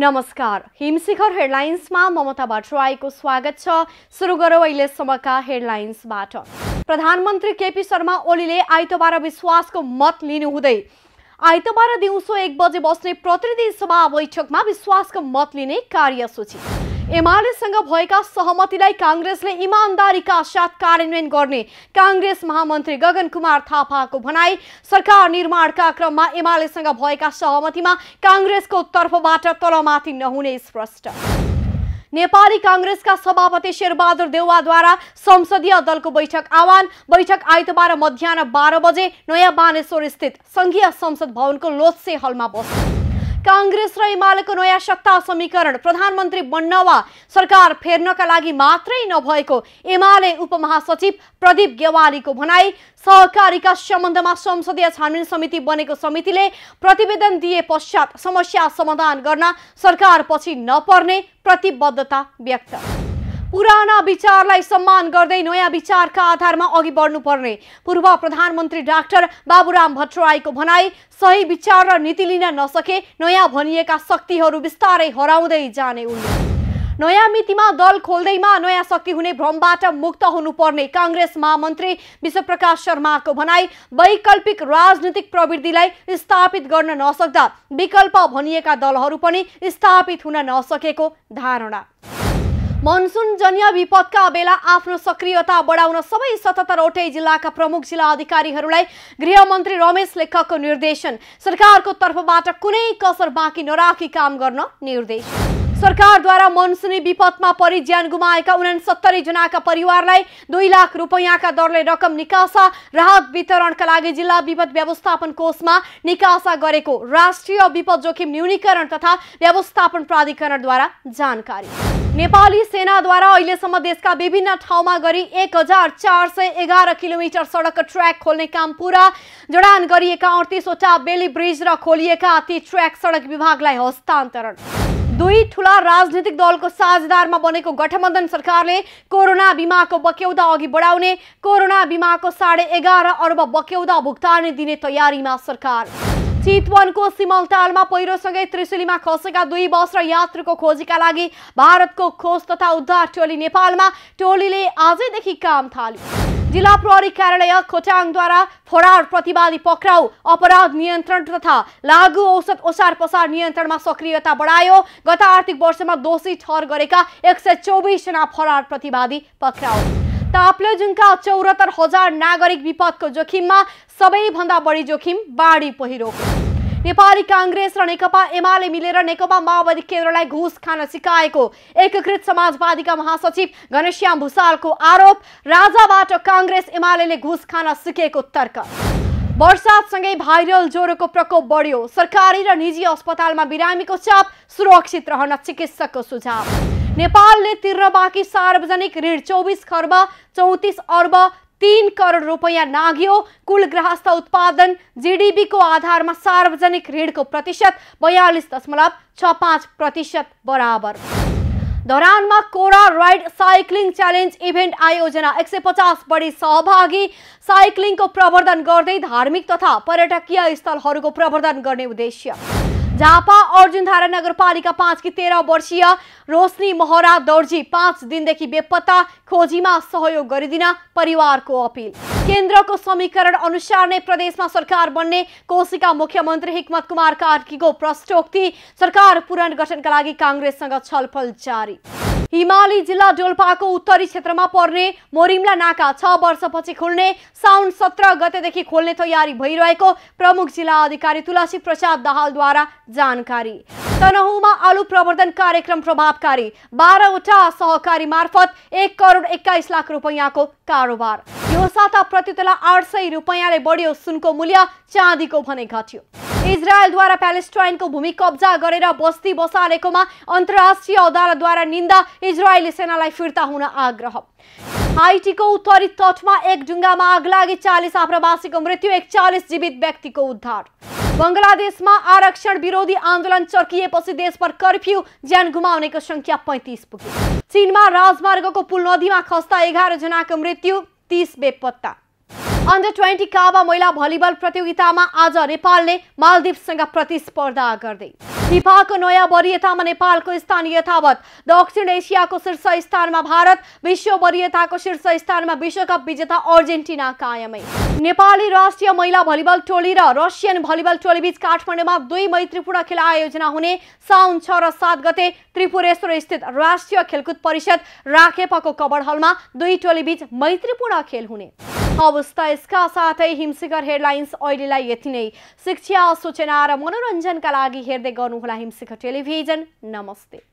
नमस्कार हिमशिखर हेडलाइन्समा ममता भट्टराईको स्वागत छ सुरु गरौँ अहिलेसम्मका हेडलाइन्सबाट प्रधानमन्त्री केपी शर्मा ओलीले आइतबार विश्वासको मत लिनुहुँदै आइतबार दिउँसो एक बजे बस्ने प्रतिनिधि सभा बैठकमा विश्वासको मत लिने कार्यसूची एमालेसँग भएका सहमतिलाई काङ्ग्रेसले इमान्दारीका साथ कार्यान्वयन गर्ने काङ्ग्रेस महामन्त्री गगन कुमार थापाको भनाई सरकार निर्माणका क्रममा एमालेसँग भएका सहमतिमा काङ्ग्रेसको तर्फबाट तलमाथि नहुने स्पष्ट नेपाली काङ्ग्रेसका सभापति शेरबहादुर देउवाद्वारा संसदीय दलको बैठक आह्वान बैठक आइतबार मध्याह बाह्र बजे नयाँ बानेश्वर स्थित सङ्घीय संसद भवनको लोत्से हलमा बस्यो काङ्ग्रेस र एमालेको नयाँ सत्ता समीकरण प्रधानमन्त्री बन्न वा सरकार फेर्नका लागि मात्रै नभएको एमाले उपमहासचिव प्रदीप गेवालीको भनाई सहकारीका सम्बन्धमा संसदीय छानबिन समिति बनेको समितिले प्रतिवेदन दिए पश्चात समस्या समाधान गर्न सरकार पछि नपर्ने प्रतिबद्धता व्यक्त पुराना विचारलाई सम्मान गर्दै नयाँ विचारका आधारमा अघि बढ्नुपर्ने पूर्व प्रधानमन्त्री डाक्टर बाबुराम भट्टराईको भनाई सही विचार र नीति लिन नसके नयाँ भनिएका शक्तिहरू बिस्तारै हराउँदै जाने उनले नयाँ मितिमा दल खोल्दैमा नयाँ शक्ति हुने भ्रमबाट मुक्त हुनुपर्ने काङ्ग्रेस महामन्त्री विश्वप्रकाश शर्माको भनाई वैकल्पिक राजनीतिक प्रवृत्तिलाई स्थापित गर्न नसक्दा विकल्प भनिएका दलहरू पनि स्थापित हुन नसकेको धारणा मनसुन जन्य विपदका बेला आफ्नो सक्रियता बढाउन सबै सतहत्तरवटै जिल्लाका प्रमुख जिल्ला अधिकारीहरूलाई गृहमन्त्री रमेश लेखकको निर्देशन सरकारको तर्फबाट कुनै कसर बाँकी नराखी काम गर्न निर्देश सरकारद्वारा मनसुनी विपदमा परि ज्यान गुमाएका उनासत्तरी जनाका परिवारलाई दुई लाख रुपियाँका दरले रकम निकासा राहत वितरणका लागि जिल्ला विपद व्यवस्थापन कोषमा निकासा गरेको राष्ट्रिय विपद जोखिम न्यूनीकरण तथा व्यवस्थापन प्राधिकरणद्वारा जानकारी नेपाली सेनाद्वारा अहिलेसम्म देशका विभिन्न ठाउँमा गरी एक हजार चार सय एघार किलोमिटर सडक ट्र्याक खोल्ने काम पुरा जडान गरिएका अडतिसवटा बेली ब्रिज र खोलिएका ती ट्र्याक सडक विभागलाई हस्तान्तरण दुई ठुला राजनीतिक दलको साझेदारमा बनेको गठबन्धन सरकारले कोरोना बिमाको बक्यौदा अघि बढाउने कोरोना बिमाको साढे एघार अर्ब बक्यौदा भुक्तानी दिने तयारीमा सरकार चितवनको सिमलतालमा पहिरोसँगै त्रिशुलीमा खसेका दुई बस र यात्रुको खोजीका लागि भारतको खोज तथा उद्धार टोली नेपालमा टोलीले आजैदेखि काम थाल्यो जिल्ला प्रहरी कार्यालय खोटाङद्वारा फरार प्रतिवादी पक्राउ अपराध नियन्त्रण तथा लागु औषध ओसार पसार नियन्त्रणमा सक्रियता बढायो गत आर्थिक वर्षमा दोषी ठहर गरेका एक सय चौबिसजना फरार प्रतिवादी पक्राउ ताप्लेजुङका चौरात्तर हजार नागरिक विपदको जोखिममा सबैभन्दा बढी जोखिम बाढी पहिरो नेपाली काङ्ग्रेस र नेकपा एमाले मिलेर नेकपा माओवादी केन्द्रलाई घुस खान सिकाएको एकीकृत समाजवादीका महासचिव घनश्याम भूषालको आरोप राजाबाट काङ्ग्रेस एमाले घुस खान सिकेको तर्क वर्षातसँगै भाइरल ज्वरोको प्रकोप बढ्यो सरकारी र निजी अस्पतालमा बिरामीको चाप सुरक्षित रहन चिकित्सकको सुझाव नेपालले तिर्न बाँकी सार्वजनिक ऋण चौबिस खर्ब चौतिस अर्ब तिन करोड रुपियाँ नाग्यो कुल ग्राहस्थ उत्पादन जिडिबीको आधारमा सार्वजनिक ऋणको प्रतिशत बयालिस दशमलव छ पाँच प्रतिशत बराबर धरानमा Kora ride cycling challenge event आयोजना एक सय पचास बढी सहभागी साइक्लिङको प्रवर्धन गर्दै धार्मिक तथा पर्यटकीय स्थलहरूको प्रवर्धन गर्ने उद्देश्य झापा अर्जुनधारा नगरपालिका कि तेह्र वर्षीय रोशनी महरा दर्जी पाँच दिनदेखि बेपत्ता खोजीमा सहयोग गरिदिन परिवारको अपिल केन्द्रको समीकरण अनुसार नै प्रदेशमा सरकार बन्ने कोशीका मुख्यमन्त्री हिक्मत कुमार कार्कीको प्रष्टोक्ति सरकार पुनर्गठनका लागि काङ्ग्रेससँग छलफल जारी हिमाली जिल्ला डोल्पाको उत्तरी क्षेत्रमा पर्ने मोरिमला नाका छ वर्षपछि खोल्ने साउन सत्र गतेदेखि खोल्ने तयारी भइरहेको प्रमुख जिल्ला अधिकारी तुलसी प्रसाद दाहालद्वारा जानकारी तनहुमा आलु प्रवर्धन कार्यक्रम प्रभावकारी बाह्रवटा सहकारी मार्फत एक करोड एक्काइस लाख रुपियाँको कारोबार यो साता प्रतितला आठ सय रुपियाँले बढ्यो सुनको मूल्य चाँदीको भने घट्यो इजरायलद्वारा प्यालेस्टाइनको भूमि कब्जा गरेर बस्ती बसालेकोमा अन्तर्राष्ट्रिय अदालतद्वारा निन्दा इजरायली सेनालाई फिर्ता हुन आग्रह हाइटीको उत्तरी तटमा एक ढुङ्गामा आग लागि चालिस आप्रवासीको मृत्यु एकचालिस जीवित व्यक्तिको उद्धार बङ्गलादेशमा आरक्षण विरोधी आन्दोलन चर्किएपछि देशभर कर्फ्यू ज्यान गुमाउनेको सङ्ख्या पैँतिस पुग्यो चीनमा राजमार्गको पुल नदीमा खस्दा एघार जनाको मृत्यु तिस बेपत्ता अन्डर ट्वेन्टी काबा महिला भलिबल प्रतियोगितामा आज नेपालले मालदिपसँग प्रतिस्पर्धा गर्दै फिफाको नयाँ वरियतामा नेपालको स्थान यथावत दक्षिण एसियाको शीर्ष स्थानमा भारत विश्व वरियताको शीर्ष स्थानमा विश्वकप विजेता अर्जेन्टिना कायमै नेपाली राष्ट्रिय महिला भलिबल टोली र रसियन भलिबल टोलीबीच काठमाडौँमा दुई मैत्रीपूर्ण खेल आयोजना हुने साउन छ र सात गते त्रिपुरेश्वर स्थित राष्ट्रिय खेलकुद परिषद राखेपाको कबर हलमा दुई टोलीबीच मैत्रीपूर्ण खेल हुने अवस्था यसका साथै हिमसिगर हेडलाइन्स अहिलेलाई यति नै शिक्षा सूचना र मनोरञ्जनका लागि हेर्दै गर्नुहोला हिमसिगर टेलिभिजन नमस्ते